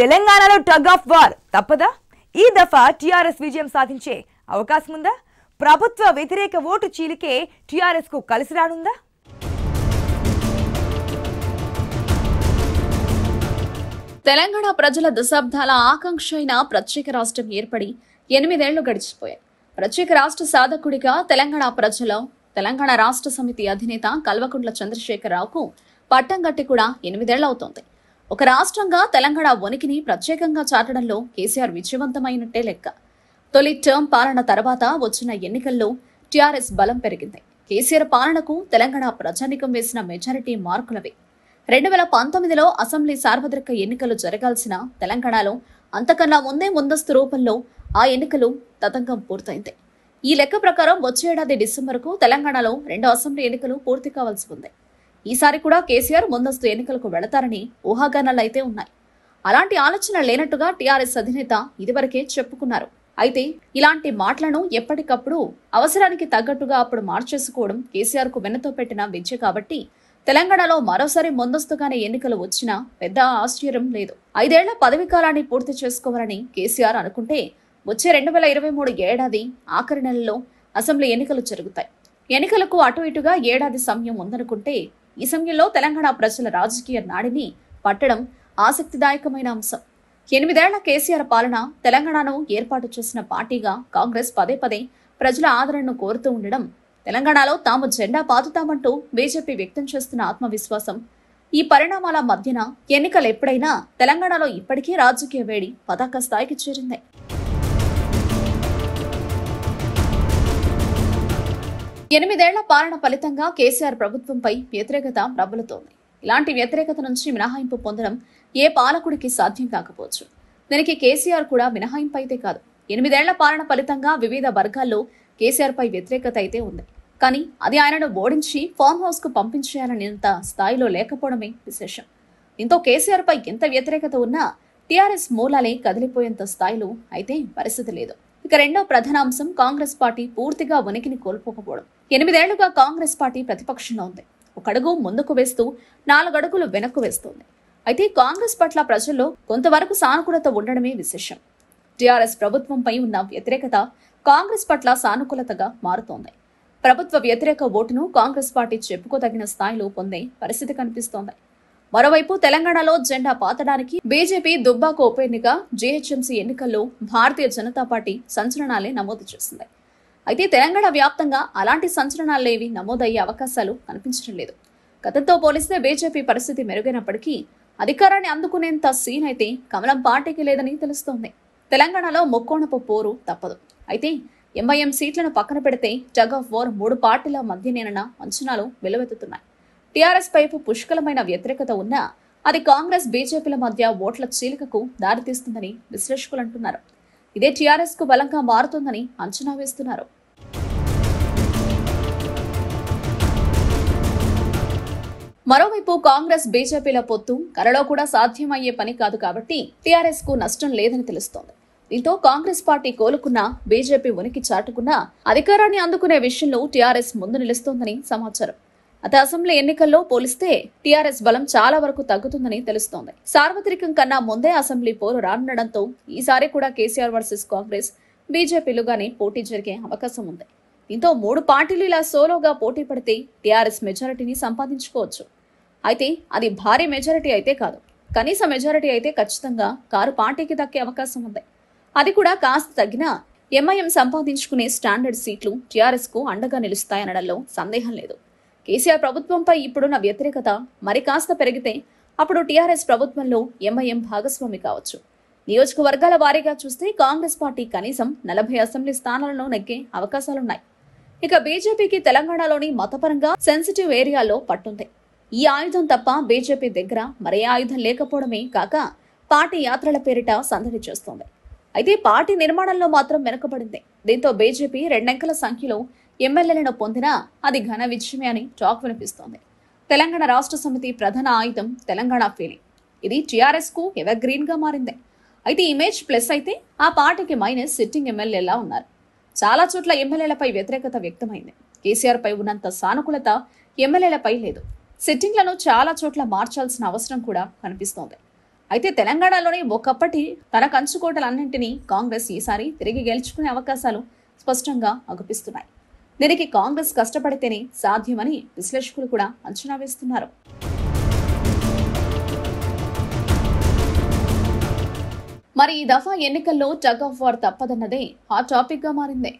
తెలంగాణలో tug of war తప్పదా ఈ దఫా టీఆర్ఎస్ విజయం సాధించే అవకాశం ఉందా ప్రభుత్వ వ్యతిరేక ఓటు చీలికే కు కలిసి రానుందా తెలంగాణ ప్రజల దశాబ్దాల ఆకాంక్ష అయిన ప్రత్యేక రాష్ట్రం ఏర్పడి ఎనిమిదేళ్లు గడిచిపోయాయి ప్రత్యేక రాష్ట్ర సాధకుడిగా తెలంగాణ ప్రజల తెలంగాణ రాష్ట్ర సమితి అధినేత కల్వకుంట్ల చంద్రశేఖరరావుకు పట్టం గట్టి కూడా ఎనిమిదేళ్లవుతోంది ఒక రాష్ట్రంగా తెలంగాణ ఉనికిని ప్రత్యేకంగా చాటడంలో కేసీఆర్ విజయవంతమైనట్టే లెక్క తొలి టర్మ్ పాలన తర్వాత వచ్చిన ఎన్నికల్లో టీఆర్ఎస్ బలం పెరిగింది కేసీఆర్ పాలనకు తెలంగాణ ప్రజానికం వేసిన మెజారిటీ మార్కులవి రెండు వేల పంతొమ్మిదిలో అసెంబ్లీ సార్వత్రిక ఎన్నికలు జరగాల్సిన తెలంగాణలో అంతకన్నా ముందే ముందస్తు రూపంలో ఆ ఎన్నికలు తతంగం పూర్తయింది ఈ లెక్క ప్రకారం వచ్చే ఏడాది డిసెంబర్కు తెలంగాణలో రెండు అసెంబ్లీ ఎన్నికలు పూర్తి కావాల్సి ఉంది ఈసారి కూడా కేసీఆర్ ముందస్తు ఎన్నికలకు వెళతారని ఊహాగానాలు అయితే ఉన్నాయి అలాంటి ఆలోచన లేనట్టుగా టీఆర్ఎస్ అధినేత ఇదివరకే చెప్పుకున్నారు అయితే ఇలాంటి మాటలను ఎప్పటికప్పుడు అవసరానికి తగ్గట్టుగా అప్పుడు మార్చేసుకోవడం కేసీఆర్ కు వెన్నతో పెట్టిన విద్య కాబట్టి తెలంగాణలో మరోసారి ముందస్తుగానే ఎన్నికలు వచ్చినా పెద్ద ఆశ్చర్యం లేదు ఐదేళ్ల పదవి కాలాన్ని పూర్తి చేసుకోవాలని కేసీఆర్ అనుకుంటే వచ్చే రెండు వేల ఇరవై మూడు ఏడాది ఆఖరి నెలలో అసెంబ్లీ ఎన్నికలు జరుగుతాయి ఎన్నికలకు అటు ఇటుగా ఏడాది సమయం ఉందనుకుంటే ఈ సమయంలో తెలంగాణ ప్రజల రాజకీయ నాడిని పట్టడం ఆసక్తిదాయకమైన అంశం ఎనిమిదేళ్ల కేసీఆర్ పాలన తెలంగాణను ఏర్పాటు చేసిన పార్టీగా కాంగ్రెస్ పదే పదే ప్రజల ఆదరణను కోరుతూ ఉండడం తెలంగాణలో తాము జెండా పాతుతామంటూ బీజేపీ వ్యక్తం చేస్తున్న ఆత్మవిశ్వాసం ఈ పరిణామాల మధ్యన ఎన్నికలు ఎప్పుడైనా తెలంగాణలో ఇప్పటికీ రాజకీయ వేడి పతాక స్థాయికి చేరింది ఎనిమిదేళ్ల పాలన ఫలితంగా కేసీఆర్ ప్రభుత్వంపై వ్యతిరేకత ప్రబలుతోంది ఇలాంటి వ్యతిరేకత నుంచి మినహాయింపు పొందడం ఏ పాలకుడికి సాధ్యం కాకపోవచ్చు దీనికి కేసీఆర్ కూడా మినహాయింపు అయితే కాదు ఎనిమిదేళ్ల పాలన ఫలితంగా వివిధ వర్గాల్లో కేసీఆర్పై వ్యతిరేకత అయితే ఉంది కానీ అది ఆయనను ఓడించి ఫామ్ హౌస్కు పంపించేయాలనేంత స్థాయిలో లేకపోవడమే విశేషం దీంతో పై ఎంత వ్యతిరేకత ఉన్నా టీఆర్ఎస్ మూలాలే కదిలిపోయేంత స్థాయిలో అయితే పరిస్థితి లేదు ఇక రెండో ప్రధాన అంశం కాంగ్రెస్ పార్టీ పూర్తిగా ఉనికిని కోల్పోకపోవడం ఎనిమిదేళ్లుగా కాంగ్రెస్ పార్టీ ప్రతిపక్షంలో ఉంది ఒక అడుగు ముందుకు వేస్తూ నాలుగడుగులు వెనక్కు వేస్తోంది అయితే కాంగ్రెస్ పట్ల ప్రజల్లో కొంతవరకు సానుకూలత ఉండడమే విశేషం టీఆర్ఎస్ ప్రభుత్వంపై ఉన్న వ్యతిరేకత కాంగ్రెస్ పట్ల సానుకూలతగా మారుతోంది ప్రభుత్వ వ్యతిరేక ఓటును కాంగ్రెస్ పార్టీ చెప్పుకోదగిన స్థాయిలో పొందే పరిస్థితి కనిపిస్తోంది మరోవైపు తెలంగాణలో జెండా పాతడానికి బీజేపీ దుబ్బాక ఉప ఎన్నిక జీహెచ్ఎంసీ ఎన్నికల్లో భారతీయ జనతా పార్టీ సంచలనాలే నమోదు చేసింది అయితే తెలంగాణ వ్యాప్తంగా అలాంటి సంచలనాలేవి నమోదయ్యే అవకాశాలు కనిపించడం లేదు గతంతో పోలిస్తే బీజేపీ పరిస్థితి మెరుగైనప్పటికీ అధికారాన్ని అందుకునేంత సీన్ అయితే కమలం పార్టీకి లేదని తెలుస్తోంది తెలంగాణలో ముక్కోణపు పోరు తప్పదు అయితే ఎంఐఎం సీట్లను పక్కన పెడితే జగ్ ఆఫ్ వార్ మూడు పార్టీల మధ్యనేనన్న అంచనాలు వెలువెత్తుతున్నాయి టీఆర్ఎస్ పైపు పుష్కలమైన వ్యతిరేకత ఉన్నా అది కాంగ్రెస్ బీజేపీల మధ్య ఓట్ల చీలికకు దారితీస్తుందని విశ్లేషకులు అంటున్నారు ఇదే టీఆర్ఎస్ కు బలంగా మారుతుందని అంచనా వేస్తున్నారు మరోవైపు కాంగ్రెస్ బీజేపీల పొత్తు కరలో కూడా సాధ్యమయ్యే పని కాదు కాబట్టి టీఆర్ఎస్ కు నష్టం లేదని తెలుస్తోంది దీంతో కాంగ్రెస్ పార్టీ కోలుకున్నా బీజేపీ ఉనికి చాటుకున్నా అధికారాన్ని అందుకునే విషయంలో టీఆర్ఎస్ ముందు నిలుస్తోందని సమాచారం అత అసెంబ్లీ ఎన్నికల్లో పోలిస్తే టీఆర్ఎస్ బలం చాలా వరకు తగ్గుతుందని తెలుస్తోంది సార్వత్రికం కన్నా ముందే అసెంబ్లీ పోరు రానుండడంతో ఈసారి కూడా కేసీఆర్ వర్సెస్ కాంగ్రెస్ బీజేపీలుగానే పోటీ జరిగే అవకాశం ఉంది దీంతో మూడు పార్టీలు ఇలా సోలోగా పోటీ పడితే టీఆర్ఎస్ మెజారిటీని సంపాదించుకోవచ్చు అయితే అది భారీ మెజారిటీ అయితే కాదు కనీస మెజారిటీ అయితే ఖచ్చితంగా కారు పార్టీకి దక్కే అవకాశం ఉంది అది కూడా కాస్త తగ్గినా ఎంఐఎం సంపాదించుకునే స్టాండర్డ్ సీట్లు టీఆర్ఎస్కు అండగా నిలుస్తాయనడంలో సందేహం లేదు కేసీఆర్ ప్రభుత్వంపై ఇప్పుడున్న వ్యతిరేకత మరి కాస్త పెరిగితే అప్పుడు టీఆర్ఎస్ ప్రభుత్వంలో ఎంఐఎం భాగస్వామి కావచ్చు నియోజకవర్గాల వారీగా చూస్తే కాంగ్రెస్ పార్టీ కనీసం నలభై అసెంబ్లీ స్థానాలను నెగ్గే అవకాశాలున్నాయి ఇక బీజేపీకి తెలంగాణలోని మతపరంగా సెన్సిటివ్ ఏరియాలో పట్టుంది ఈ ఆయుధం తప్ప బీజేపీ దగ్గర మరే ఆయుధం లేకపోవడమే కాక పార్టీ యాత్రల పేరిట సందడి చేస్తోంది అయితే పార్టీ నిర్మాణంలో మాత్రం వెనుకబడింది దీంతో బీజేపీ రెండంకల సంఖ్యలో ఎమ్మెల్యేలను పొందినా అది ఘన విజయమే అని టాక్ వినిపిస్తోంది తెలంగాణ రాష్ట్ర సమితి ప్రధాన ఆయుధం తెలంగాణ ఫీలింగ్ ఇది టీఆర్ఎస్కు ఎవర్ గ్రీన్గా మారింది అయితే ఇమేజ్ ప్లస్ అయితే ఆ పార్టీకి మైనస్ సిట్టింగ్ ఎమ్మెల్యేలా ఉన్నారు చాలా చోట్ల ఎమ్మెల్యేలపై వ్యతిరేకత వ్యక్తమైంది కేసీఆర్ పై ఉన్నంత సానుకూలత ఎమ్మెల్యేలపై లేదు సిట్టింగ్లను చాలా చోట్ల మార్చాల్సిన అవసరం కూడా కనిపిస్తోంది అయితే తెలంగాణలోనే ఒకప్పటి తన కంచుకోటలన్నింటినీ కాంగ్రెస్ ఈసారి తిరిగి గెలుచుకునే అవకాశాలు స్పష్టంగా అగుపిస్తున్నాయి దీనికి కాంగ్రెస్ కష్టపడితేనే సాధ్యమని విశ్లేషకులు కూడా అంచనా వేస్తున్నారు మరి ఈ దఫా ఎన్నికల్లో టగ్ ఆఫ్ వార్ తప్పదన్నదే హాట్ టాపిక్ గా మారింది